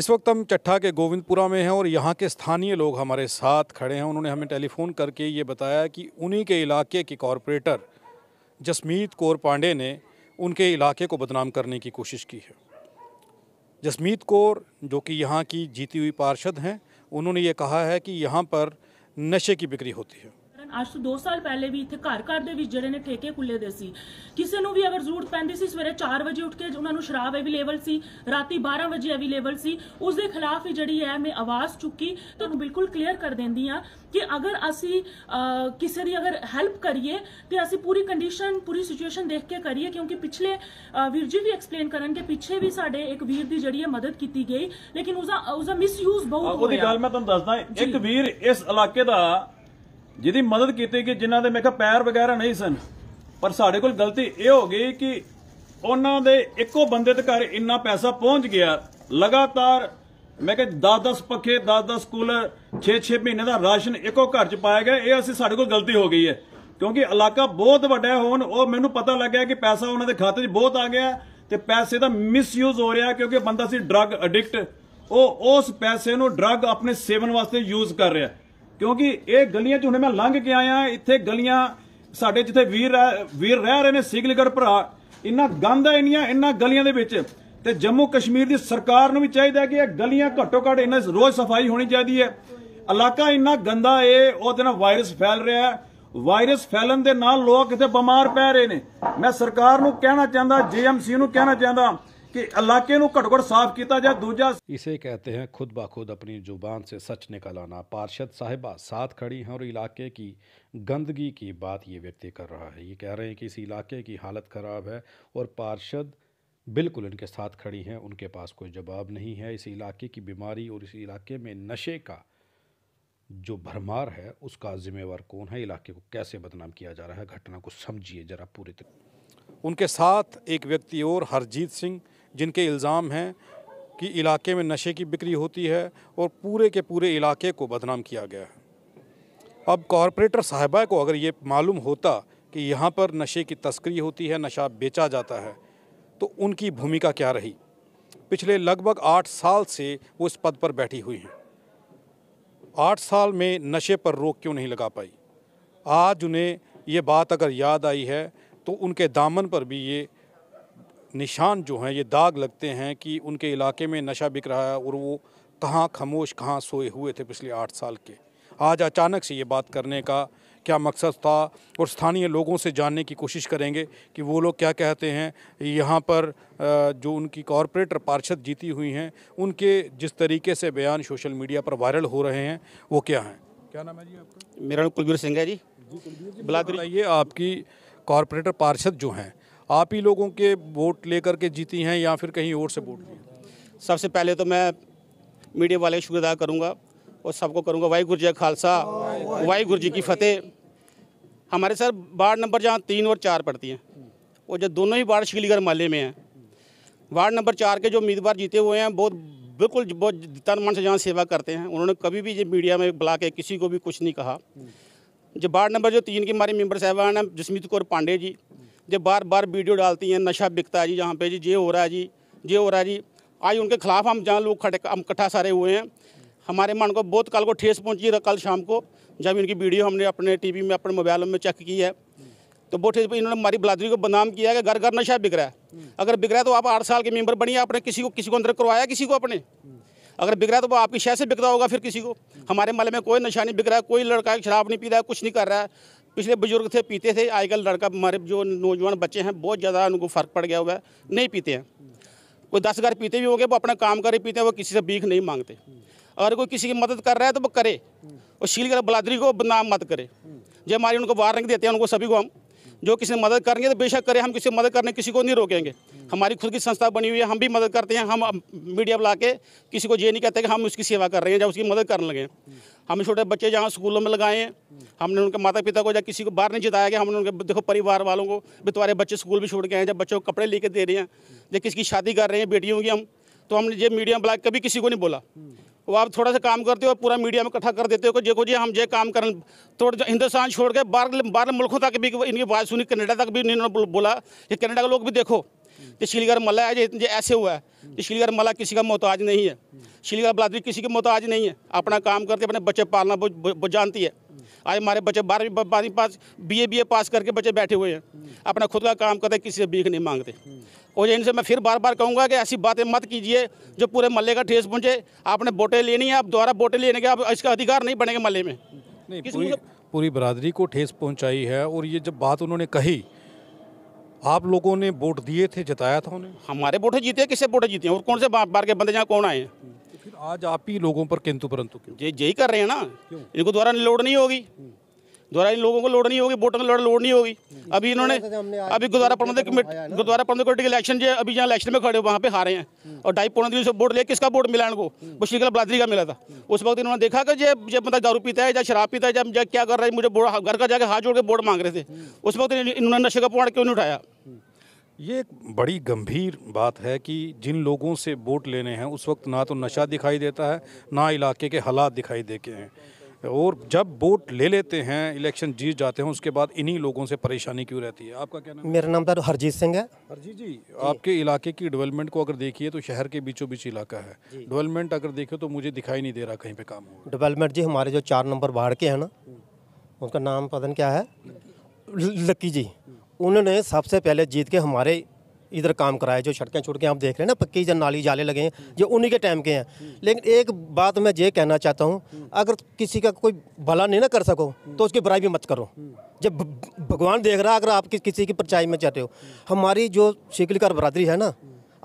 इस वक्त हम चट्ठा के गोविंदपुरा में हैं और यहाँ के स्थानीय लोग हमारे साथ खड़े हैं उन्होंने हमें टेलीफोन करके ये बताया कि उन्हीं के इलाके के कॉरपोरेटर जसमीत कौर पांडे ने उनके इलाके को बदनाम करने की कोशिश की है जसमीत कौर जो कि यहाँ की जीती हुई पार्षद हैं उन्होंने ये कहा है कि यहाँ पर नशे की बिक्री होती है ਅੱਜ ਤੋਂ 2 ਸਾਲ ਪਹਿਲੇ ਵੀ ਇੱਥੇ ਘਰ ਘਰ ਦੇ ਵਿੱਚ ਜਿਹੜੇ ਨੇ ਠੇਕੇ ਖੁੱਲੇ ਦੇ ਸੀ ਕਿਸੇ ਨੂੰ ਵੀ ਅਗਰ ਜ਼ਰੂਰਤ ਪੈਂਦੀ ਸੀ ਸਵੇਰੇ 4 ਵਜੇ ਉੱਠ ਕੇ ਉਹਨਾਂ ਨੂੰ ਸ਼ਰਾਬ ਅਵੇਲੇਬਲ ਸੀ ਰਾਤੀ 12 ਵਜੇ ਅਵੇਲੇਬਲ ਸੀ ਉਸ ਦੇ ਖਿਲਾਫ ਹੀ ਜਿਹੜੀ ਹੈ ਮੈਂ ਆਵਾਜ਼ ਚੁੱਕੀ ਤੁਹਾਨੂੰ ਬਿਲਕੁਲ ਕਲੀਅਰ ਕਰ ਦਿੰਦੀ ਆ ਕਿ ਅਗਰ ਅਸੀਂ ਕਿਸੇ ਦੀ ਅਗਰ ਹੈਲਪ ਕਰੀਏ ਤੇ ਅਸੀਂ ਪੂਰੀ ਕੰਡੀਸ਼ਨ ਪੂਰੀ ਸਿਚੁਏਸ਼ਨ ਦੇਖ ਕੇ ਕਰੀਏ ਕਿਉਂਕਿ ਪਿਛਲੇ ਵੀਰ ਜੀ ਵੀ ਐਕਸਪਲੇਨ ਕਰਨ ਕਿ ਪਿੱਛੇ ਵੀ ਸਾਡੇ ਇੱਕ ਵੀਰ ਦੀ ਜਿਹੜੀ ਹੈ ਮਦਦ ਕੀਤੀ ਗਈ ਲੇਕਿਨ ਉਸ ਦਾ ਉਸ ਦਾ ਮਿਸਯੂਜ਼ ਬਹੁਤ ਹੋਇਆ ਉਹਦੀ ਗੱਲ ਮੈਂ ਤੁਹਾਨੂੰ ਦੱਸਦਾ ਇੱਕ ਵੀਰ ਇਸ ਇਲਾਕੇ ਦਾ ਜਿਹਦੀ ਮਦਦ ਕੀਤੀ ਕਿ ਜਿਨ੍ਹਾਂ ਦੇ ਮੈਂ ਕਿਹਾ ਪੈਰ ਵਗੈਰਾ ਨਹੀਂ ਸਨ ਪਰ ਸਾਡੇ ਕੋਲ ਗਲਤੀ ਇਹ ਹੋ ਗਈ ਕਿ ਉਹਨਾਂ ਦੇ ਇੱਕੋ ਬੰਦੇ ਦੇ ਘਰ ਇੰਨਾ ਪੈਸਾ ਪਹੁੰਚ ਗਿਆ ਲਗਾਤਾਰ ਮੈਂ ਕਿਹਾ 10-10 ਪੱਖੇ 10-10 ਕੂਲਰ 6-6 ਮਹੀਨੇ ਦਾ ਰਾਸ਼ਨ ਇੱਕੋ ਘਰ 'ਚ ਪਾਇਆ ਗਿਆ ਇਹ ਅਸੀਂ ਸਾਡੇ ਕੋਲ ਗਲਤੀ ਹੋ ਗਈ ਹੈ ਕਿਉਂਕਿ ਇਲਾਕਾ ਬਹੁਤ ਵੱਡਾ ਹੋਣ ਉਹ ਮੈਨੂੰ ਪਤਾ ਲੱਗਿਆ ਕਿ ਪੈਸਾ ਉਹਨਾਂ ਦੇ ਖਾਤੇ 'ਚ ਬਹੁਤ ਆ ਗਿਆ ਤੇ ਪੈਸੇ ਦਾ ਮਿਸਯੂਜ਼ ਹੋ ਰਿਹਾ ਕਿਉਂਕਿ ਬੰਦਾ ਸੀ ਡਰੱਗ ਐਡਿਕਟ ਉਹ ਉਸ ਪੈਸੇ ਨੂੰ ਡਰੱਗ ਆਪਣੇ ਸੇਵਨ ਵਾਸਤੇ ਯੂਜ਼ ਕਰ ਰਿਹਾ ਕਿਉਂਕਿ ਇਹ ਗਲੀਆਂ 'ਚ ਮੈਂ ਲੰਘ ਕੇ ਆਇਆ ਇੱਥੇ ਗਲੀਆਂ ਸਾਡੇ ਜਿੱਥੇ ਵੀਰ ਵੀਰ ਰਹਿ ਰਹੇ ਨੇ ਸਿਗਲਗੜ ਭਰਾ ਇੰਨਾ ਗੰਦ ਹੈ ਇੰਨੀਆਂ ਇੰਨਾ ਗਲੀਆਂ ਦੇ ਵਿੱਚ ਤੇ ਜੰਮੂ ਕਸ਼ਮੀਰ ਦੀ ਸਰਕਾਰ ਨੂੰ ਵੀ ਚਾਹੀਦਾ ਕਿ ਇਹ ਗਲੀਆਂ ਘੱਟੋ ਘੱਟ ਇਹਨਾਂ ਰੋਜ਼ ਸਫਾਈ ਹੋਣੀ ਚਾਹੀਦੀ ਹੈ ਇਲਾਕਾ ਇੰਨਾ ਗੰਦਾ ਏ ਉਹਦੇ ਨਾਲ ਵਾਇਰਸ ਫੈਲ ਰਿਹਾ ਹੈ ਵਾਇਰਸ ਫੈਲਣ ਦੇ ਨਾਲ ਲੋਕ ਕਿਤੇ ਬਿਮਾਰ ਪੈ ਰਹੇ ਨੇ ਮੈਂ ਸਰਕਾਰ ਨੂੰ ਕਹਿਣਾ ਚਾਹੁੰਦਾ ਜੀਐਮਸੀ ਨੂੰ ਕਹਿਣਾ ਚਾਹੁੰਦਾ कि इलाके घटो घट साफ किया जाए दूजा इसे कहते हैं खुद ब खुद अपनी जुबान से सच निकल आना पार्षद साहिबा साथ खड़ी हैं और इलाके की गंदगी की बात ये व्यक्ति कर रहा है ये कह रहे हैं कि इस इलाके की हालत ख़राब है और पार्षद बिल्कुल इनके साथ खड़ी हैं उनके पास कोई जवाब नहीं है इस इलाके की बीमारी और इस इलाके में नशे का जो भरमार है उसका जिम्मेवार कौन है इलाके को कैसे बदनाम किया जा रहा है घटना को समझिए जरा पूरी तरह उनके साथ एक व्यक्ति और हरजीत सिंह जिनके इल्ज़ाम हैं कि इलाके में नशे की बिक्री होती है और पूरे के पूरे इलाके को बदनाम किया गया है अब कॉरपोरेटर साहिबा को अगर ये मालूम होता कि यहाँ पर नशे की तस्करी होती है नशा बेचा जाता है तो उनकी भूमिका क्या रही पिछले लगभग आठ साल से वो इस पद पर बैठी हुई हैं आठ साल में नशे पर रोक क्यों नहीं लगा पाई आज उन्हें ये बात अगर याद आई है तो उनके दामन पर भी ये निशान जो हैं ये दाग लगते हैं कि उनके इलाके में नशा बिक रहा है और वो कहाँ खामोश कहाँ सोए हुए थे पिछले आठ साल के आज अचानक से ये बात करने का क्या मकसद था और स्थानीय लोगों से जानने की कोशिश करेंगे कि वो लोग क्या कहते हैं यहाँ पर जो उनकी कॉरपोरेटर पार्षद जीती हुई हैं उनके जिस तरीके से बयान सोशल मीडिया पर वायरल हो रहे हैं वो क्या हैं क्या नाम है जी आपका मेरा नाम कुलबीर सिंह है जी, जी, जी, आपकी कॉरपोरेटर पार्षद जो हैं आप ही लोगों के वोट लेकर के जीती हैं या फिर कहीं और से वोट लिए सबसे पहले तो मैं मीडिया वाले शुक्र अदा करूँगा और सबको करूँगा वाहिगुरु जी खालसा वाहिगुरु जी की फतेह हमारे सर वार्ड नंबर जहाँ तीन और चार पड़ती हैं और जो दोनों ही वार्ड शिलीगढ़ मोहल्ले में हैं वार्ड नंबर चार के जो उम्मीदवार जीते हुए हैं बहुत बिल्कुल बहुत तन मन से जहाँ सेवा करते हैं उन्होंने कभी भी ये मीडिया में बुला के किसी को भी कुछ नहीं कहा जो वार्ड नंबर जो तीन के हमारे मेम्बर साहबान हैं जसमीत कौर पांडे जी जब बार बार वीडियो डालती हैं नशा बिकता है जी यहाँ पे जी ये हो रहा है जी ये हो रहा है जी आज उनके खिलाफ हम जहाँ लोग खटे हम इकट्ठा सारे हुए हैं हमारे मन को बहुत कल को ठेस पहुँची है कल शाम को जब इनकी वीडियो हमने अपने टी में अपने मोबाइलों में चेक की है तो बहुत ठेस इन्होंने हमारी बलादरी को बदनाम किया है कि घर घर नशा बिक रहा है अगर बिक रहा है तो आप आठ साल के मेम्बर बनिए आपने किसी को किसी को अंदर करवाया किसी को अपने अगर बिक रहा है तो वो आपकी शह से बिकता होगा फिर किसी को हमारे मल में कोई नशा नहीं बिक रहा है कोई लड़का शराब नहीं पी रहा है कुछ नहीं कर रहा है पिछले बुजुर्ग थे पीते थे आजकल लड़का हमारे जो नौजवान बच्चे हैं बहुत ज़्यादा उनको फ़र्क पड़ गया हुआ है नहीं पीते हैं कोई दस घर पीते भी होंगे वो अपना काम करे पीते हैं वो किसी से भीख नहीं मांगते अगर कोई किसी की मदद कर रहा है तो वो करे और शील कर बलादरी को बदनाम मत करे जब हमारी उनको वार्निंग देते हैं उनको सभी को हम जो किसी मदद करेंगे तो बेशक करें हम किसी मदद करने किसी को नहीं रोकेंगे हमारी खुद की संस्था बनी हुई है हम भी मदद करते हैं हम मीडिया बुला के किसी को ये नहीं कहते कि हम उसकी सेवा कर रहे हैं जब उसकी मदद करने लगे हमें छोटे बच्चे जहाँ स्कूलों में लगाए हैं हमने उनके माता पिता को या किसी को बाहर नहीं जिताया गया हमने उनके देखो परिवार वालों को भी तुम्हारे बच्चे स्कूल भी छोड़ के आए जब बच्चों को कपड़े लेके दे रहे हैं जब किसी की शादी कर रहे हैं बेटियों की हम तो हमने ये मीडिया ब्लॉक कभी किसी को नहीं बोला वो आप थोड़ा सा काम करते हो पूरा मीडिया में इकट्ठा कर देते हो कि देखो जी हम ये काम करें थोड़ा हिंदुस्तान छोड़ के बारह बारह मुल्कों तक भी इनकी बात सुनी कनाडा तक भी इन्होंने बोला कि कनाडा के लोग भी देखो तो शिलीगढ़ मल्ला है जो ऐसे हुआ है तो शिलीगढ़ मल्ला किसी का मोहताज नहीं है शिलीगढ़ बलादरी किसी की मोहताज नहीं है अपना काम करते अपने बच्चे पालना वो जानती है आज हमारे बच्चे बारहवीं बारहवीं पास बीए बीए पास करके बच्चे बैठे हुए हैं अपना खुद का काम करते किसी से भीख नहीं मांगते और इनसे मैं फिर बार बार कहूँगा कि ऐसी बातें मत कीजिए जो पूरे मल्ले का ठेस पहुँचे आपने वोटें लेनी है आप दोबारा वोटें लेने के आप इसका अधिकार नहीं बनेगा मल्ले में नहीं पूरी पूरी बरादरी को ठेस पहुँचाई है और ये जब बात उन्होंने कही आप लोगों ने वोट दिए थे जताया था उन्हें हमारे वोट जीते किससे वोट जीते हैं और कौन से बार, के बंदे जहाँ कौन आए तो फिर आज आप ही लोगों पर किंतु परंतु क्यों? जे यही कर रहे हैं ना इनको द्वारा लोड नहीं होगी द्वारा इन लोगों को लोड नहीं होगी वोटों को लोड लोड नहीं होगी हम्म। अभी इन्होंने अभी गुरुद्वारा प्रबंधक कमेटी गुरुद्वारा प्रबंधक कमेटी के इलेक्शन जो अभी जहाँ इलेक्शन में खड़े वहाँ पे हारे हैं हम्म। और ढाई पौने दिन से वोट लिया किसका वोट मिला इनको बशीर कला बलादरी का मिला था हम्म। उस वक्त इन्होंने देखा कि जब जब मतलब दारू पीता है या शराब पीता है जब क्या कर रहा है मुझे घर का जाकर हाथ जोड़ के वोट मांग रहे थे उस वक्त इन्होंने नशे का पुआड़ क्यों नहीं उठाया ये एक बड़ी गंभीर बात है कि जिन लोगों से वोट लेने हैं उस वक्त ना तो नशा दिखाई देता है ना इलाके के हालात दिखाई देते हैं और जब वोट ले लेते हैं इलेक्शन जीत जाते हैं उसके बाद इन्हीं लोगों से परेशानी क्यों रहती है आपका क्या नाम मेरा नाम तो हरजीत सिंह है हरजीत जी, जी आपके इलाके की डेवलपमेंट को अगर देखिए तो शहर के बीचों बीच इलाका है डेवलपमेंट अगर देखे तो मुझे दिखाई नहीं दे रहा कहीं पर काम हो डेवलपमेंट जी हमारे जो चार नंबर वार्ड के हैं ना उनका नाम पतन क्या है लक्की जी उन्होंने सबसे पहले जीत के हमारे इधर काम कराया जो सड़कें छुटकें आप देख रहे हैं ना पक्की जो नाली जाले लगे हैं जो उन्हीं के टाइम के हैं लेकिन एक बात मैं ये कहना चाहता हूँ अगर किसी का कोई भला नहीं ना कर सको तो उसकी बुराई भी मत करो जब भगवान देख रहा है अगर आप किसी की परचाई में चाहते हो हमारी जो शिकलकार बरादरी है ना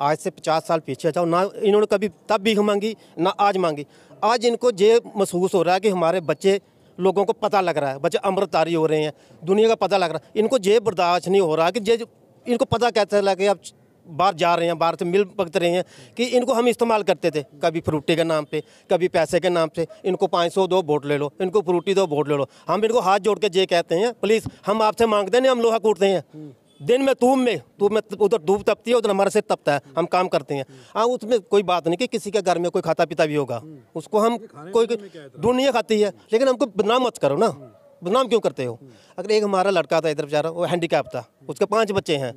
आज से पचास साल पीछे जाओ ना इन्होंने कभी तब भी मांगी ना आज मांगी आज इनको ये महसूस हो रहा है कि हमारे बच्चे लोगों को पता लग रहा है बच्चे अमृतारी हो रहे हैं दुनिया का पता लग रहा है इनको ये बर्दाश्त नहीं हो रहा कि जे इनको पता कहता चला कि अब बाहर जा रहे हैं बाहर से मिल पकत रहे हैं कि इनको हम इस्तेमाल करते थे कभी फ्रूटी के नाम पे कभी पैसे के नाम से इनको पाँच सौ दो वोट ले लो इनको फ्रूटी दो वोट ले लो हम इनको हाथ जोड़ के ये कहते हैं प्लीज़ हम आपसे मांगते नहीं हम लोहा कूटते हैं दिन में धूप में धूप में उधर धूप तपती है उधर हमारे से तपता है हम काम करते हैं हाँ उसमें कोई बात नहीं कि किसी के घर में कोई खाता पीता भी होगा उसको हम कोई नहीं खाती है लेकिन हमको बदनाम मत करो ना बदनाम क्यों करते हो अगर एक हमारा लड़का था इधर बेचारा वो हैंडीकैप था उसके पाँच बच्चे हैं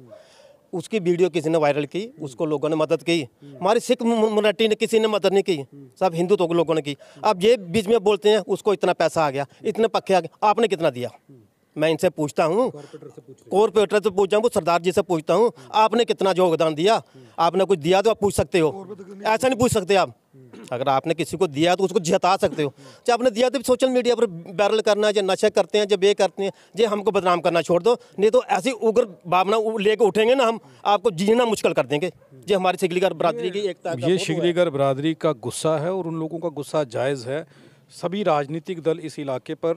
उसकी वीडियो किसी ने वायरल की उसको लोगों ने मदद की हमारी सिख मराठी ने किसी ने मदद नहीं की सब हिंदू तो लोगों ने की अब ये बीच में बोलते हैं उसको इतना पैसा आ गया इतने पक्के आ गया आपने कितना दिया मैं इनसे पूछता हूँ कॉरपोरेटर से पूछता हूँ सरदार जी से पूछता हूँ आपने कितना योगदान दिया आपने कुछ दिया तो आप पूछ सकते हो ऐसा नहीं पूछ सकते आप अगर आपने किसी को दिया तो उसको जता सकते हो चाहे आपने दिया तो सोशल मीडिया पर वायरल करना है जो नशा करते हैं जो बे करते हैं जे हमको बदनाम करना छोड़ दो नहीं तो ऐसी उग्र भावना लेके उठेंगे ना हम आपको जीना मुश्किल कर देंगे ये हमारी शिगलीगर बरादरी की एकता ये शिगलीगर बरादरी का गुस्सा है और उन लोगों का गुस्सा जायज़ है सभी राजनीतिक दल इस इलाके पर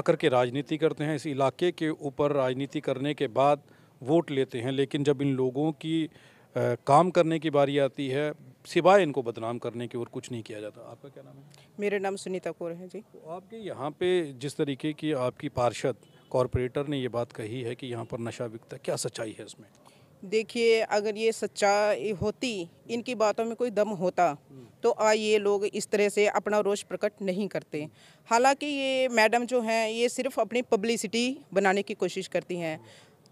आकर के राजनीति करते हैं इस इलाके के ऊपर राजनीति करने के बाद वोट लेते हैं लेकिन जब इन लोगों की आ, काम करने की बारी आती है सिवाय इनको बदनाम करने के और कुछ नहीं किया जाता आपका क्या नाम है मेरा नाम सुनीता कौर है जी तो आपके यहाँ पे जिस तरीके की आपकी पार्षद कॉरपोरेटर ने ये बात कही है कि यहाँ पर नशा बिकता क्या सच्चाई है इसमें देखिए अगर ये सच्चाई होती इनकी बातों में कोई दम होता तो आ ये लोग इस तरह से अपना रोष प्रकट नहीं करते हालांकि ये मैडम जो हैं ये सिर्फ अपनी पब्लिसिटी बनाने की कोशिश करती हैं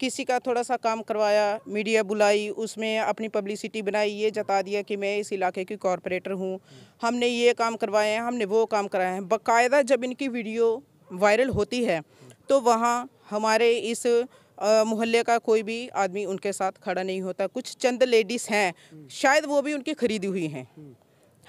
किसी का थोड़ा सा काम करवाया मीडिया बुलाई उसमें अपनी पब्लिसिटी बनाई ये जता दिया कि मैं इस इलाके की कॉरपोरेटर हूँ हमने ये काम करवाए हैं हमने वो काम कराए हैं बाकायदा जब इनकी वीडियो वायरल होती है तो वहाँ हमारे इस मोहल्ले का कोई भी आदमी उनके साथ खड़ा नहीं होता कुछ चंद लेडीज़ हैं शायद वो भी उनकी खरीदी हुई हैं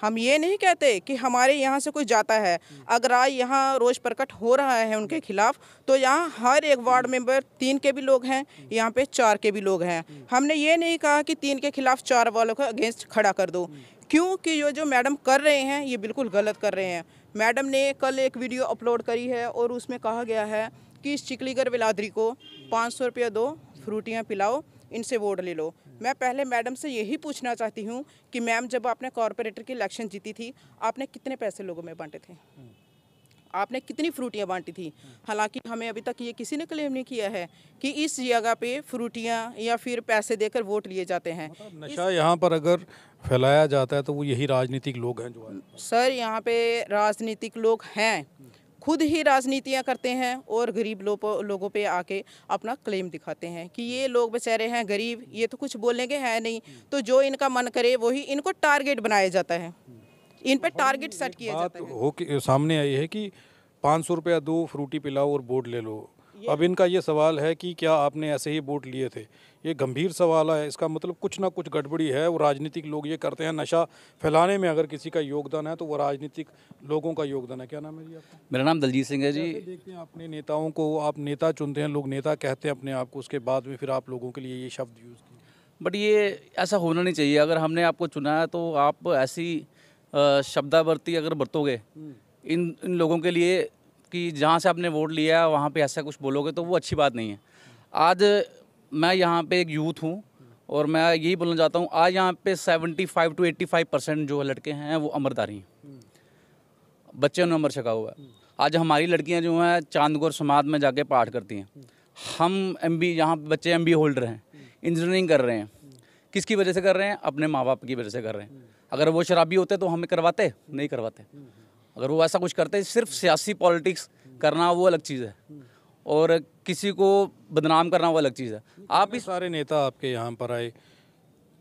हम ये नहीं कहते कि हमारे यहाँ से कोई जाता है अगर आज यहाँ रोज़ प्रकट हो रहा है उनके खिलाफ तो यहाँ हर एक वार्ड मेंबर तीन के भी लोग हैं यहाँ पे चार के भी लोग हैं हमने ये नहीं कहा कि तीन के खिलाफ चार वालों को अगेंस्ट खड़ा कर दो क्योंकि ये जो मैडम कर रहे हैं ये बिल्कुल गलत कर रहे हैं मैडम ने कल एक वीडियो अपलोड करी है और उसमें कहा गया है कि इस चिकलीगढ़ बिलादरी को पाँच सौ रुपया दो फ्रूटियाँ पिलाओ इनसे वोट ले लो मैं पहले मैडम से यही पूछना चाहती हूँ कि मैम जब आपने कॉरपोरेटर की इलेक्शन जीती थी आपने कितने पैसे लोगों में बांटे थे आपने कितनी फ्रूटियाँ बांटी थी हालांकि हमें अभी तक ये किसी ने क्लेम नहीं किया है कि इस जगह पे फ्रूटियाँ या फिर पैसे देकर वोट लिए जाते हैं मतलब नशा इस... यहाँ पर अगर फैलाया जाता है तो वो यही राजनीतिक लोग हैं जो सर यहाँ पे राजनीतिक लोग हैं खुद ही राजनीतियाँ करते हैं और गरीब लोगों लोगों पे आके अपना क्लेम दिखाते हैं कि ये लोग बेचारे हैं गरीब ये तो कुछ बोलने के हैं नहीं तो जो इनका मन करे वही इनको टारगेट बनाया जाता है इन पर टारगेट सेट किया जाता है सामने आई है कि पाँच सौ रुपया दो फ्रूटी पिलाओ और बोर्ड ले लो अब इनका ये सवाल है कि क्या आपने ऐसे ही वोट लिए थे ये गंभीर सवाल है इसका मतलब कुछ ना कुछ गड़बड़ी है वो राजनीतिक लोग ये करते हैं नशा फैलाने में अगर किसी का योगदान है तो वो राजनीतिक लोगों का योगदान है क्या नाम है जी आपका मेरा नाम दलजीत सिंह है जी देखते हैं अपने नेताओं को आप नेता चुनते हैं लोग नेता कहते हैं अपने आप को उसके बाद में फिर आप लोगों के लिए ये शब्द यूज़ किए बट ये ऐसा होना नहीं चाहिए अगर हमने आपको चुना है तो आप ऐसी शब्दावर्ती अगर बरतोगे हम्म। इन इन लोगों के लिए कि जहाँ से आपने वोट लिया है वहाँ पर ऐसा कुछ बोलोगे तो वो अच्छी बात नहीं है आज मैं यहाँ पे एक यूथ हूँ और मैं यही बोलना चाहता हूँ आज यहाँ पे 75 टू 85 परसेंट जो लड़के हैं वो अमरदारी हैं बच्चे ने अमर छका हुआ है आज हमारी लड़कियाँ जो हैं चांदगोर समाज में जाके पाठ करती हैं हम एम बी यहाँ बच्चे एम बी होल्डर हैं इंजीनियरिंग कर रहे हैं किसकी वजह से कर रहे हैं अपने माँ बाप की वजह से कर रहे हैं अगर वो शराबी होते तो हमें करवाते नहीं करवाते अगर वो ऐसा कुछ करते सिर्फ सियासी पॉलिटिक्स करना वो अलग चीज़ है और किसी को बदनाम करना वो अलग चीज़ है आप इस सारे नेता आपके यहाँ पर आए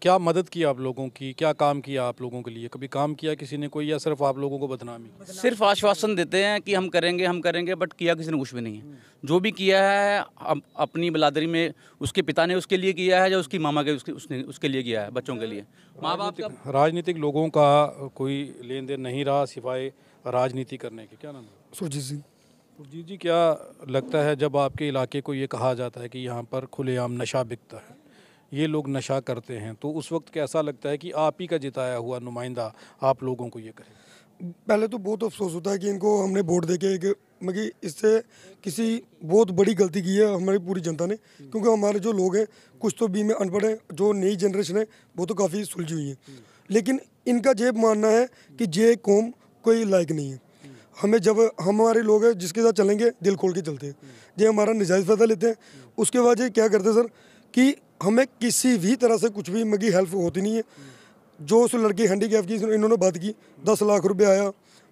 क्या मदद की आप लोगों की क्या काम किया आप लोगों के लिए कभी काम किया किसी ने कोई या सिर्फ आप लोगों को बदनामी सिर्फ आश्वासन देते हैं कि हम करेंगे हम करेंगे बट किया किसी ने कुछ भी नहीं है जो भी किया है अपनी बिलादरी में उसके पिता ने उसके लिए किया है या उसकी मामा के उसके उसने उसके लिए किया है बच्चों के लिए माँ बाप राजनीतिक लोगों का कोई लेन देन नहीं रहा सिवाय राजनीति करने के क्या नाम है सुरजीत सिंह सुरजीत जी क्या लगता है जब आपके इलाके को ये कहा जाता है कि यहाँ पर खुलेआम नशा बिकता है ये लोग नशा करते हैं तो उस वक्त कैसा लगता है कि आप ही का जिताया हुआ नुमाइंदा आप लोगों को ये करें पहले तो बहुत अफसोस होता है कि इनको हमने वोट दे के एक मगर मतलब इससे किसी बहुत बड़ी गलती की है हमारी पूरी जनता ने क्योंकि हमारे जो लोग हैं कुछ तो बी में अनपढ़ हैं जो नई जनरेशन है वो तो काफ़ी सुलझी हुई है लेकिन इनका जेब मानना है कि जे कौम कोई लायक नहीं है हमें जब हमारे लोग हैं जिसके साथ चलेंगे दिल खोल के चलते हैं जो हमारा निजायज़ फायदा लेते हैं उसके बाद ये क्या करते हैं सर कि हमें किसी भी तरह से कुछ भी मगी मतलब हेल्प होती नहीं है जो उस लड़की हैंडी कैप की इन्होंने बात की दस लाख रुपये आया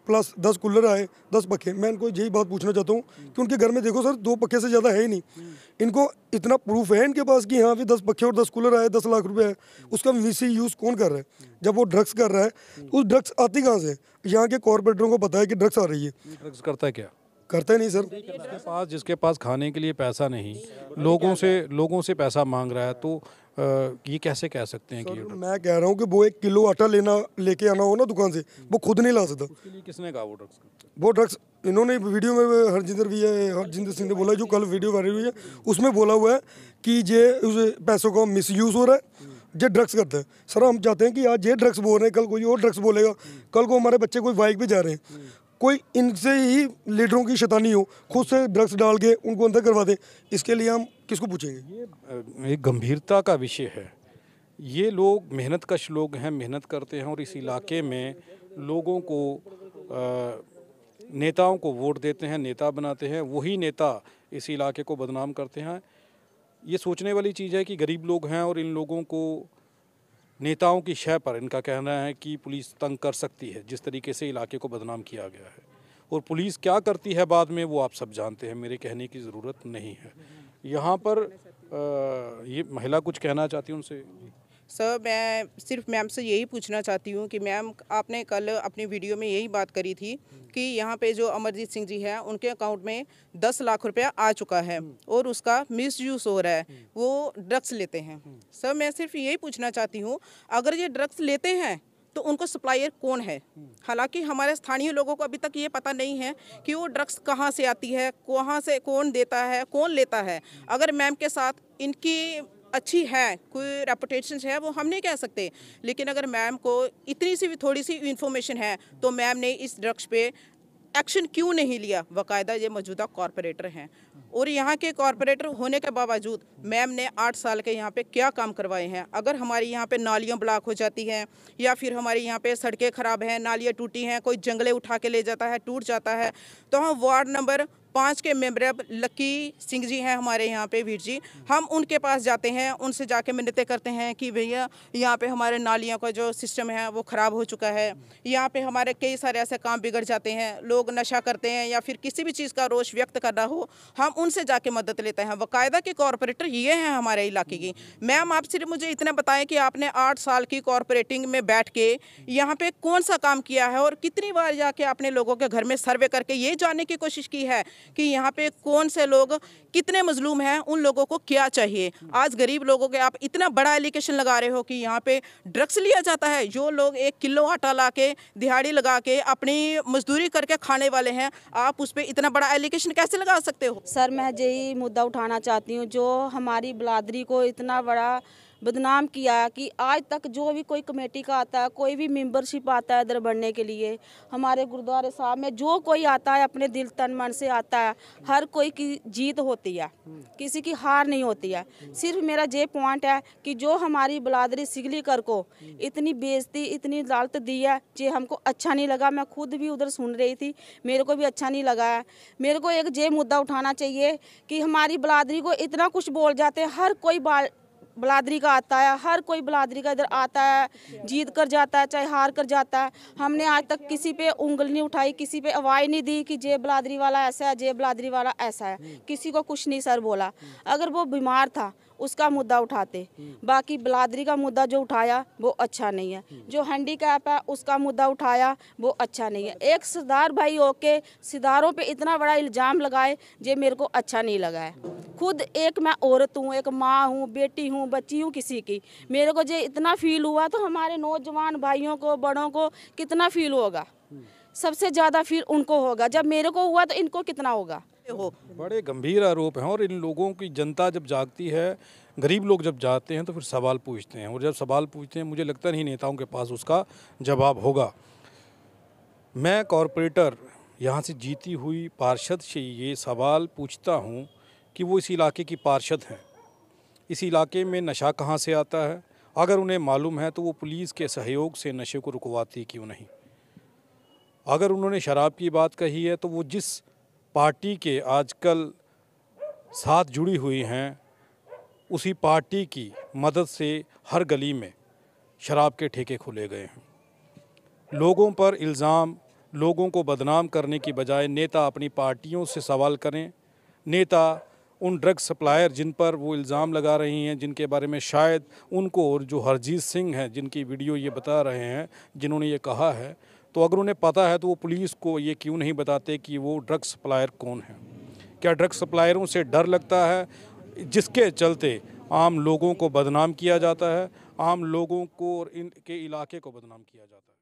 प्लस दस कूलर आए दस पखे मैं इनको यही बात पूछना चाहता हूँ कि उनके घर में देखो सर दो पखे से ज़्यादा है ही नहीं इनको इतना प्रूफ है इनके पास कि हाँ भी दस पखे और दस कूलर आए दस लाख रुपए है उसका मिसी यूज़ कौन कर रहा है जब वो ड्रग्स कर रहा है तो उस ड्रग्स आती कहाँ से यहाँ के कॉरपोरेटरों को पता है कि ड्रग्स आ रही है ड्रग्स करता है क्या करते नहीं सर जिसके पास जिसके पास खाने के लिए पैसा नहीं लोगों से लोगों से पैसा मांग रहा है तो ये कैसे कह सकते हैं कि मैं कह रहा हूँ कि वो एक किलो आटा लेना लेके आना हो ना दुकान से वो खुद नहीं ला सकता किसने कहा वो ड्रग्स वो ड्रग्स इन्होंने वीडियो में हरजिंदर भी है हरजिंदर सिंह ने बोला जो कल वीडियो वायरल हुई है उसमें बोला हुआ है कि ये उस पैसों का मिस हो रहा है जे ड्रग्स करता है सर हम चाहते हैं कि आज ये ड्रग्स बोल रहे हैं कल कोई और ड्रग्स बोलेगा कल को हमारे बच्चे कोई बाइक पे जा रहे हैं कोई इनसे ही लीडरों की शैतानी हो खुद से ड्रग्स डाल के उनको अंदर करवा दें इसके लिए हम किसको पूछेंगे ये एक गंभीरता का विषय है ये लोग मेहनत कश लोग हैं मेहनत करते हैं और इस इलाके में लोगों को आ, नेताओं को वोट देते हैं नेता बनाते हैं वही नेता इस इलाके को बदनाम करते हैं ये सोचने वाली चीज़ है कि गरीब लोग हैं और इन लोगों को नेताओं की शह पर इनका कहना है कि पुलिस तंग कर सकती है जिस तरीके से इलाके को बदनाम किया गया है और पुलिस क्या करती है बाद में वो आप सब जानते हैं मेरे कहने की ज़रूरत नहीं है यहाँ पर आ, ये महिला कुछ कहना चाहती है उनसे सर मैं सिर्फ मैम से यही पूछना चाहती हूँ कि मैम आपने कल अपनी वीडियो में यही बात करी थी कि यहाँ पे जो अमरजीत सिंह जी हैं उनके अकाउंट में दस लाख रुपया आ चुका है और उसका मिस यूज़ हो रहा है वो ड्रग्स लेते हैं सर मैं सिर्फ यही पूछना चाहती हूँ अगर ये ड्रग्स लेते हैं तो उनको सप्लायर कौन है हालांकि हमारे स्थानीय लोगों को अभी तक ये पता नहीं है कि वो ड्रग्स कहाँ से आती है कहाँ से कौन देता है कौन लेता है अगर मैम के साथ इनकी अच्छी है कोई रेपुटेशन है वो हम नहीं कह सकते लेकिन अगर मैम को इतनी सी भी थोड़ी सी इन्फॉर्मेशन है तो मैम ने इस ड्रग्स पे एक्शन क्यों नहीं लिया बाकायदा ये मौजूदा कॉरपोरेटर हैं और यहाँ के कॉरपोरेटर होने के बावजूद मैम ने आठ साल के यहाँ पे क्या काम करवाए हैं अगर हमारी यहाँ पे नालियाँ ब्लॉक हो जाती हैं या फिर हमारे यहाँ पे सड़कें खराब हैं नालियाँ टूटी हैं कोई जंगले उठा के ले जाता है टूट जाता है तो हम वार्ड नंबर पाँच के मेम्बर लकी सिंह जी हैं हमारे यहाँ पे वीर जी हम उनके पास जाते हैं उनसे जाके मिन्नते करते हैं कि भैया यहाँ पे हमारे नालियों का जो सिस्टम है वो ख़राब हो चुका है यहाँ पे हमारे कई सारे ऐसे काम बिगड़ जाते हैं लोग नशा करते हैं या फिर किसी भी चीज़ का रोष व्यक्त करना हो हम उनसे जाके मदद लेते हैं बाकायदा के कॉरपोरेटर ये हैं हमारे इलाके की मैम आप सिर्फ मुझे इतना बताएं कि आपने आठ साल की कॉरपोरेटिंग में बैठ के यहाँ पर कौन सा काम किया है और कितनी बार जाके आपने लोगों के घर में सर्वे करके ये जानने की कोशिश की है कि यहाँ पे कौन से लोग कितने मजलूम हैं उन लोगों को क्या चाहिए आज गरीब लोगों के आप इतना बड़ा एलिकेशन लगा रहे हो कि यहाँ पे ड्रग्स लिया जाता है जो लोग एक किलो आटा ला के दिहाड़ी लगा के अपनी मजदूरी करके खाने वाले हैं आप उस पर इतना बड़ा एलिकेशन कैसे लगा सकते हो सर मैं यही मुद्दा उठाना चाहती हूँ जो हमारी बलादरी को इतना बड़ा बदनाम किया कि आज तक जो भी कोई कमेटी का आता है कोई भी मेंबरशिप आता है इधर बढ़ने के लिए हमारे गुरुद्वारे साहब में जो कोई आता है अपने दिल तन मन से आता है हर कोई की जीत होती है किसी की हार नहीं होती है सिर्फ मेरा ये पॉइंट है कि जो हमारी बलादरी सिगली कर को इतनी बेजती इतनी लालत दी है जे हमको अच्छा नहीं लगा मैं खुद भी उधर सुन रही थी मेरे को भी अच्छा नहीं लगा है मेरे को एक ये मुद्दा उठाना चाहिए कि हमारी बलादरी को इतना कुछ बोल जाते हैं हर कोई बलादरी का आता है हर कोई बलादरी का इधर आता है जीत कर जाता है चाहे हार कर जाता है हमने आज तक किसी पे उंगल नहीं उठाई किसी पे आवाज़ नहीं दी कि जे बलादरी वाला ऐसा है जे बलादरी वाला ऐसा है किसी को कुछ नहीं सर बोला अगर वो बीमार था उसका मुद्दा उठाते बाकी बलादरी का मुद्दा जो उठाया वो अच्छा नहीं है जो हैंडीकैप है उसका मुद्दा उठाया वो अच्छा नहीं है एक सिदार भाई होके सिदारों पे इतना बड़ा इल्ज़ाम लगाए जे मेरे को अच्छा नहीं लगा है खुद एक मैं औरत हूँ एक माँ हूँ बेटी हूँ बच्ची हूँ किसी की मेरे को जो इतना फील हुआ तो हमारे नौजवान भाइयों को बड़ों को कितना फील होगा सबसे ज़्यादा फील उनको होगा जब मेरे को हुआ तो इनको कितना होगा हो बड़े गंभीर आरोप हैं और इन लोगों की जनता जब जागती है गरीब लोग जब जाते हैं तो फिर सवाल पूछते हैं और जब सवाल पूछते हैं मुझे लगता नहीं नेताओं के पास उसका जवाब होगा मैं कॉरपोरेटर यहाँ से जीती हुई पार्षद से ये सवाल पूछता हूँ कि वो इस इलाके की पार्षद हैं इस इलाके में नशा कहाँ से आता है अगर उन्हें मालूम है तो वो पुलिस के सहयोग से नशे को रुकवाती क्यों नहीं अगर उन्होंने शराब की बात कही है तो वो जिस पार्टी के आजकल साथ जुड़ी हुई हैं उसी पार्टी की मदद से हर गली में शराब के ठेके खुले गए हैं लोगों पर इल्ज़ाम लोगों को बदनाम करने की बजाय नेता अपनी पार्टियों से सवाल करें नेता उन ड्रग सप्लायर जिन पर वो इल्ज़ाम लगा रही हैं जिनके बारे में शायद उनको और जो हरजीत सिंह हैं जिनकी वीडियो ये बता रहे हैं जिन्होंने ये कहा है तो अगर उन्हें पता है तो वो पुलिस को ये क्यों नहीं बताते कि वो ड्रग सप्लायर कौन है क्या ड्रग सप्लायरों से डर लगता है जिसके चलते आम लोगों को बदनाम किया जाता है आम लोगों को और इनके इलाके को बदनाम किया जाता है